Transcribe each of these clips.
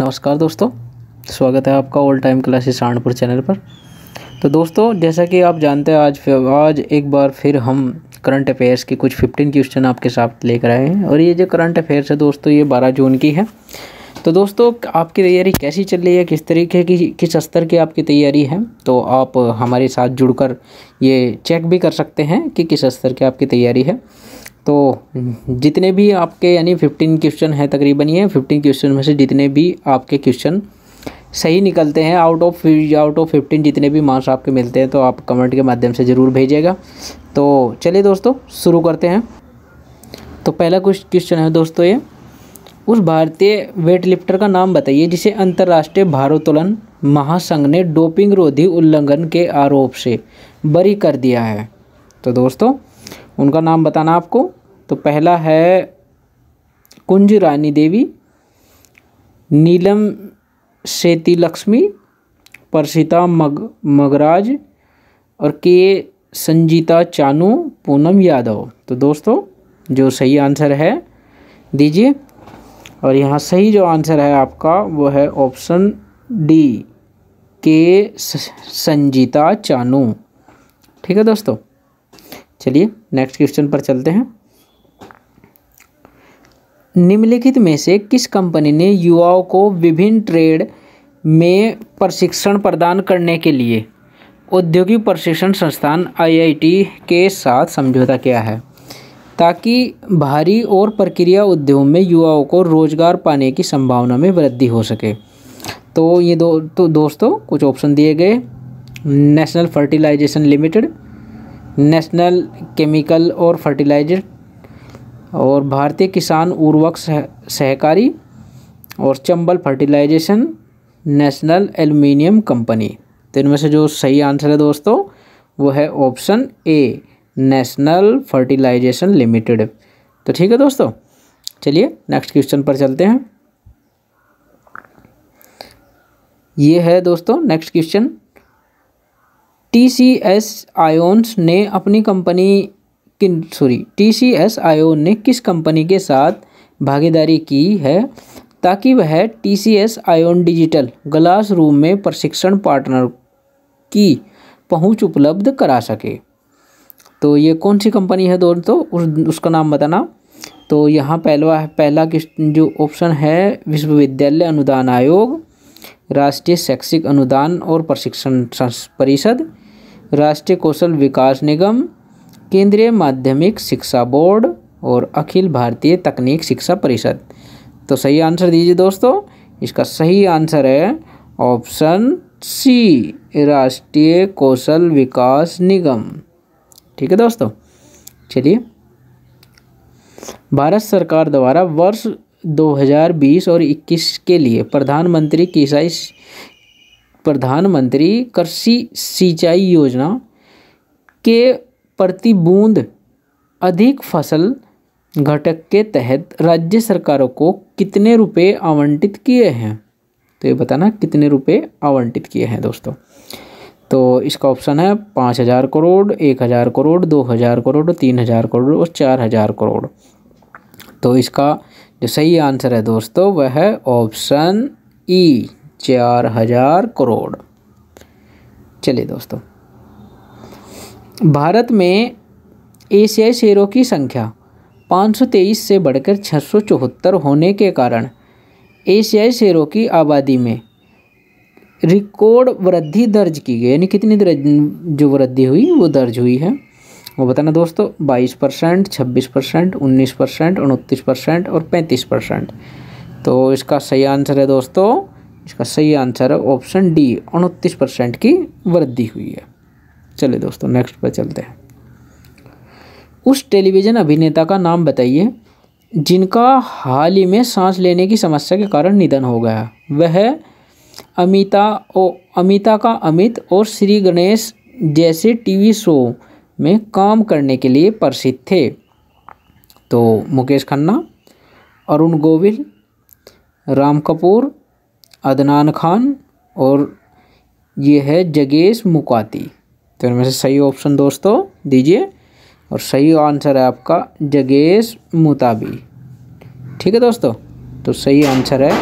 नमस्कार दोस्तों स्वागत है आपका all time classes Saharanpur channel पर तो दोस्तों जैसा कि आप जानते हैं आज आज एक बार फिर हम करंट अफेयर्स के कुछ 15 क्वेश्चन आपके साथ लेकर आए हैं और ये जो करंट अफेयर्स है दोस्तों ये 12 जून की है तो दोस्तों आपकी तैयारी कैसी चल रही है किस तरीके की किस स्तर की आपकी तैयारी है तो आप हमारे साथ जुड़कर ये चेक भी कर सकते हैं कि किस स्तर की आपकी तैयारी है तो जितने भी आपके यानी फिफ्टीन क्वेश्चन है तकरीबन ये फिफ्टीन क्वेश्चन में से जितने भी आपके क्वेश्चन सही निकलते हैं out of out of fifteen जितने भी मार्क्स आपके मिलते हैं तो आप कमेंट के माध्यम से ज़रूर भेजिएगा तो चलिए दोस्तों शुरू करते हैं तो पहला कुछ क्वेश्चन है दोस्तों ये उस भारतीय वेट लिफ्टर का नाम बताइए जिसे अंतर्राष्ट्रीय भारोत्तोलन महासंघ ने डोपिंग रोधी उल्लंघन के आरोप से बरी कर दिया है तो दोस्तों उनका नाम बताना आपको तो पहला है कुंज रानी देवी नीलम सेती लक्ष्मी परसिता मग मगराज और के संजीता चानू पूनम यादव तो दोस्तों जो सही आंसर है दीजिए और यहाँ सही जो आंसर है आपका वो है ऑप्शन डी के संजीता चानू ठीक है दोस्तों चलिए नेक्स्ट क्वेश्चन पर चलते हैं निम्नलिखित में से किस कंपनी ने युवाओं को विभिन्न ट्रेड में प्रशिक्षण प्रदान करने के लिए औद्योगिक प्रशिक्षण संस्थान आईआईटी के साथ समझौता किया है ताकि भारी और प्रक्रिया उद्योग में युवाओं को रोजगार पाने की संभावना में वृद्धि हो सके तो ये दो तो दोस्तों कुछ ऑप्शन दिए गए national fertilization limited national chemical और फर्टिलाइजर और भारतीय किसान उर्वक सह, सहकारी और Chambal fertilization national aluminium company तो इनमें से जो सही आंसर है दोस्तों वो है option A national fertilization limited तो ठीक है दोस्तों चलिए नेक्स्ट क्वेश्चन पर चलते हैं ये है दोस्तों next question T C S iONs ने अपनी कंपनी किन sorry T C S iON ने किस कंपनी के साथ भागीदारी की है ताकि वह T C S iON digital glass room में प्रशिक्षण पार्टनर की पहुंच उपलब्ध करा सके तो ये कौन सी कंपनी है दोस्तों उस उसका नाम बताना तो यहाँ पहला पहला किस जो ऑप्शन है विश्वविद्यालय अनुदान आयोग राष्ट्रीय शैक्षिक अनुदान और प्रशिक्षण परिषद राष्ट्रीय कौशल विकास निगम केंद्रीय माध्यमिक शिक्षा बोर्ड और अखिल भारतीय तकनीक शिक्षा परिषद तो सही आंसर दीजिए दोस्तों इसका सही आंसर है ऑप्शन सी राष्ट्रीय कौशल विकास निगम ठीक है दोस्तों चलिए भारत सरकार द्वारा वर्ष 2020 और 21 के लिए प्रधानमंत्री किसाई प्रधानमंत्री कृषि सिंचाई योजना के प्रति बूंद अधिक फसल घटक के तहत राज्य सरकारों को कितने रुपए आवंटित किए हैं तो ये बताना कितने रुपए आवंटित किए हैं दोस्तों तो इसका ऑप्शन है पाँच हज़ार करोड़ एक हज़ार करोड़ दो हज़ार करोड़ तीन हज़ार करोड़ और चार हज़ार करोड़ तो इसका जो सही आंसर है दोस्तों वह है ऑप्शन ई चार हज़ार करोड़ चलिए दोस्तों भारत में एशियाई शेरों की संख्या 523 से बढ़कर छः होने के कारण एशियाई शेरों की आबादी में रिकॉर्ड वृद्धि दर्ज की गई यानी कितनी दर्ज जो वृद्धि हुई वो दर्ज हुई है वो बताना दोस्तों 22 परसेंट छब्बीस परसेंट उन्नीस परसेंट उनतीस परसेंट और पैंतीस परसेंट तो इसका सही आंसर है दोस्तों इसका सही आंसर है ऑप्शन डी उनतीस परसेंट की वृद्धि हुई है चले दोस्तों नेक्स्ट पर चलते हैं उस टेलीविज़न अभिनेता का नाम बताइए जिनका हाल ही में सांस लेने की समस्या के कारण निधन हो गया वह अमिता ओ अमिता का अमित और श्री गणेश जैसे टीवी शो में काम करने के लिए प्रसिद्ध थे तो मुकेश खन्ना अरुण गोविल राम कपूर अदनान खान और ये है जगेश मुकाती तो इनमें से सही ऑप्शन दोस्तों दीजिए और सही आंसर है आपका जगेश मुताबी ठीक है दोस्तों तो सही आंसर है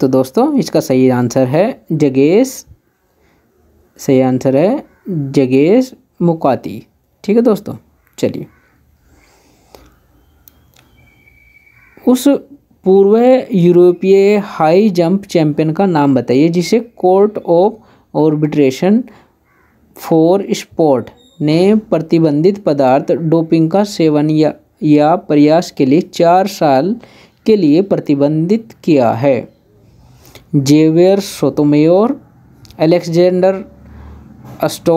तो दोस्तों इसका सही आंसर है जगेश सही आंसर है जगेश मुकाती ठीक है दोस्तों चलिए उस पूर्व यूरोपीय हाई जंप चैंपियन का नाम बताइए जिसे court of arbitration for sport ने प्रतिबंधित पदार्थ डोपिंग का सेवन या या प्रयास के लिए चार साल के लिए प्रतिबंधित किया है जेवियर सोतोमेयोर एलेक्जेंडर अस्टो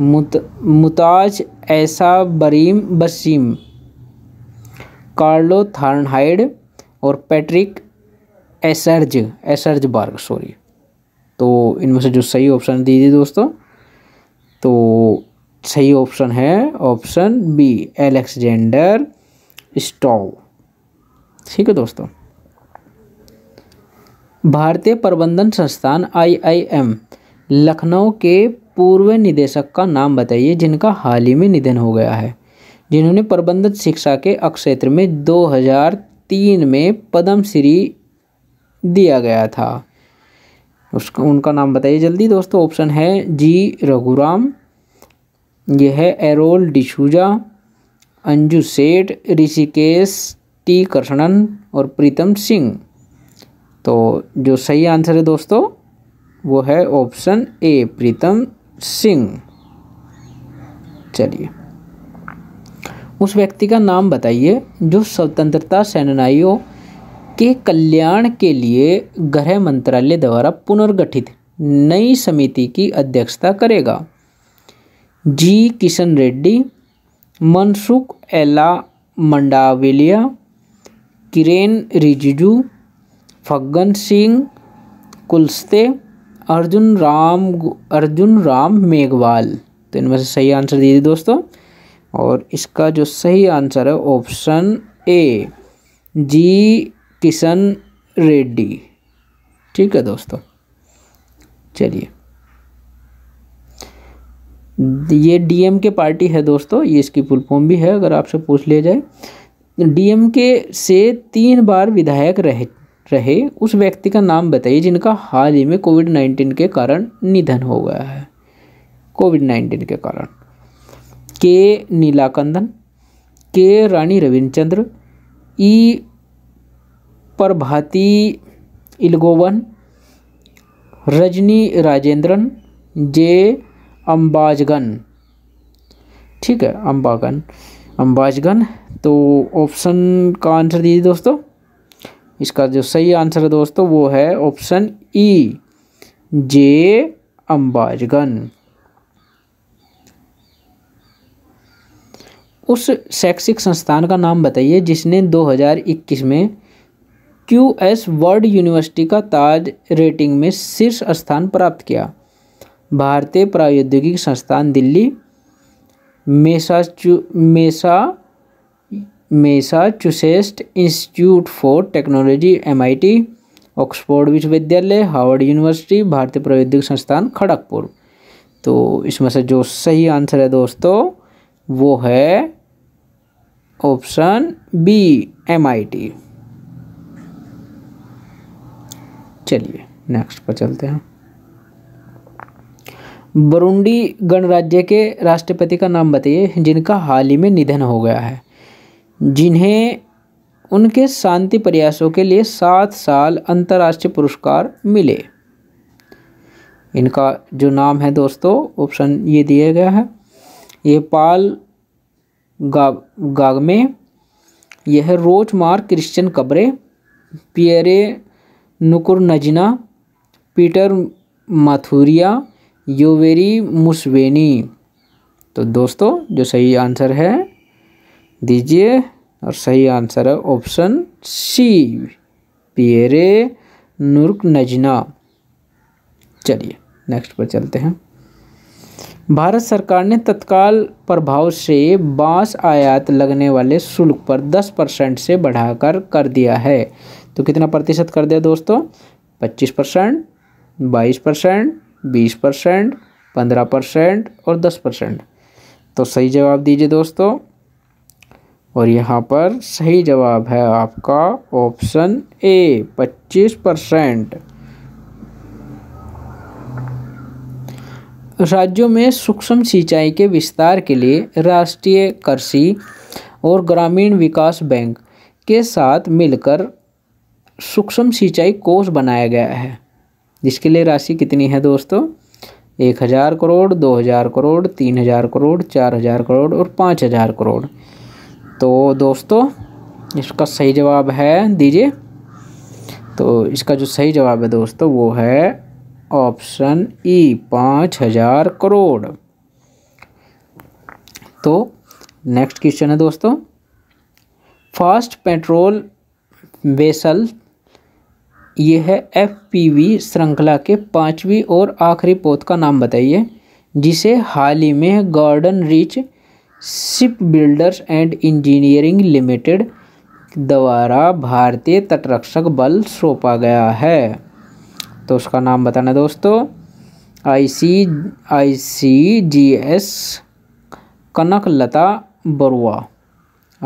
मुत मुताज ऐसा बरीम बसीम कार्लो थार्नहाइड और पैट्रिक एसर्ज एसर्ज बार्ग सॉरी तो इनमें से जो सही ऑप्शन दीजिए दोस्तों तो सही ऑप्शन है ऑप्शन बी एलेक्सेंडर स्टॉव ठीक है दोस्तों भारतीय प्रबंधन संस्थान आईआईएम लखनऊ के पूर्व निदेशक का नाम बताइए जिनका हाल ही में निधन हो गया है जिन्होंने प्रबंधन शिक्षा के क्षेत्र में 2003 में पद्मश्री दिया गया था उसका उनका नाम बताइए जल्दी दोस्तों ऑप्शन है जी रघुराम ये है एरोल डिशूजा अंजू सेठ ऋषिकेश टी कृष्णन और प्रीतम सिंह तो जो सही आंसर है दोस्तों वो है ऑप्शन ए प्रीतम सिंह चलिए उस व्यक्ति का नाम बताइए जो स्वतंत्रता सेनानियों के कल्याण के लिए गृह मंत्रालय द्वारा पुनर्गठित नई समिति की अध्यक्षता करेगा जी किशन रेड्डी मनसुख एला मंडाविलिया किरेन रिजिजू फग्गन सिंह कुलस्ते अर्जुन राम अर्जुन राम मेघवाल तो इनमें से सही आंसर दीजिए दोस्तों और इसका जो सही आंसर है option A G Kishan Reddy ठीक है दोस्तों चलिए ये डीएम के पार्टी है दोस्तों ये इसकी फुल फॉर्म भी है अगर आपसे पूछ लिया जाए डीएम के से तीन बार विधायक रहे रहे उस व्यक्ति का नाम बताइए जिनका हाल ही में कोविड नाइन्टीन के कारण निधन हो गया है कोविड नाइन्टीन के कारण के नीलाकंदन के रानी रविंद्र ई प्रभाती इलगोवन रजनी राजेंद्रन जे अम्बाजगन ठीक है अम्बागन अम्बाजगन तो ऑप्शन का आंसर दीजिए दोस्तों इसका जो सही आंसर है दोस्तों वो है ऑप्शन ई e, जे अम्बाजगन उस शैक्षिक संस्थान का नाम बताइए जिसने 2021 में क्यू एस वर्ल्ड यूनिवर्सिटी का ताज रेटिंग में शीर्ष स्थान प्राप्त किया भारतीय प्रौद्योगिकी संस्थान दिल्ली मेसाचू मेसा Massachusetts institute for technology MIT Oxford विश्वविद्यालय हार्वर्ड यूनिवर्सिटी भारतीय प्रौद्योगिक संस्थान खड़गपुर तो इसमें से जो सही आंसर है दोस्तों वो है ऑप्शन बी एमआईटी चलिए नेक्स्ट पर चलते हैं बरुंडी गणराज्य के राष्ट्रपति का नाम बताइए जिनका हाल ही में निधन हो गया है जिन्हें उनके शांति प्रयासों के लिए सात साल अंतर्राष्ट्रीय पुरस्कार मिले इनका जो नाम है दोस्तों ऑप्शन ये दिया गया है ये पाल गाग गागमे यह रोचमार क्रिश्चियन कब्रे पियरे नुकुर नजना पीटर माथुरिया योवेरी मुसवेनी तो दोस्तों जो सही आंसर है दीजिए और सही आंसर है ऑप्शन सी पियरे नुर्क नजना चलिए नेक्स्ट पर चलते हैं भारत सरकार ने तत्काल प्रभाव से बांस आयात लगने वाले शुल्क पर 10 परसेंट से बढ़ाकर कर दिया है तो कितना प्रतिशत कर दिया दोस्तों पच्चीस परसेंट बाईस परसेंट बीस परसेंट पंद्रह परसेंट और दस परसेंट तो सही जवाब दीजिए दोस्तों और यहाँ पर सही जवाब है आपका ऑप्शन ए पच्चीस परसेंट राज्यों में सूक्ष्म सिंचाई के विस्तार के लिए राष्ट्रीय कृषि और ग्रामीण विकास बैंक के साथ मिलकर सूक्ष्म सिंचाई कोष बनाया गया है जिसके लिए राशि कितनी है दोस्तों एक हज़ार करोड़ दो हज़ार करोड़ तीन हज़ार करोड़ चार हज़ार करोड़ और पाँच हज़ार करोड़ तो दोस्तों इसका सही जवाब है दीजिए तो इसका जो सही जवाब है दोस्तों वो है ऑप्शन ई पाँच हज़ार करोड़ तो नेक्स्ट क्वेश्चन है दोस्तों फास्ट पेट्रोल वेसल यह है एफ पी वी श्रृंखला के पाँचवीं और आखिरी पोत का नाम बताइए जिसे हाल ही में garden reach ship builders and engineering limited द्वारा भारतीय तटरक्षक बल सौंपा गया है तो उसका नाम बताना दोस्तों I C I C G S Kanak Lata Barua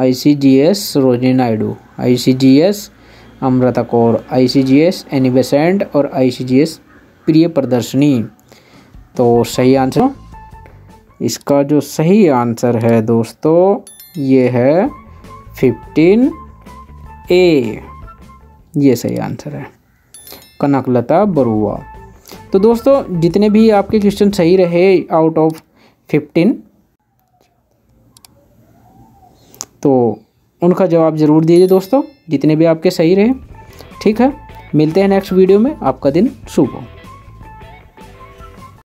I C G S Roji Naidu I C G S Amrita Kaur I C G S Annie Besant और आई सी जी एस प्रिय प्रदर्शनी तो सही आंसर इसका जो सही आंसर है दोस्तों ये है फिफ्टीन ए ये सही आंसर है कनकलता बरुआ तो दोस्तों जितने भी आपके क्वेश्चन सही रहे आउट ऑफ फिफ्टीन तो उनका जवाब ज़रूर दीजिए दोस्तों जितने भी आपके सही रहे ठीक है मिलते हैं नेक्स्ट वीडियो में आपका दिन शुभ हो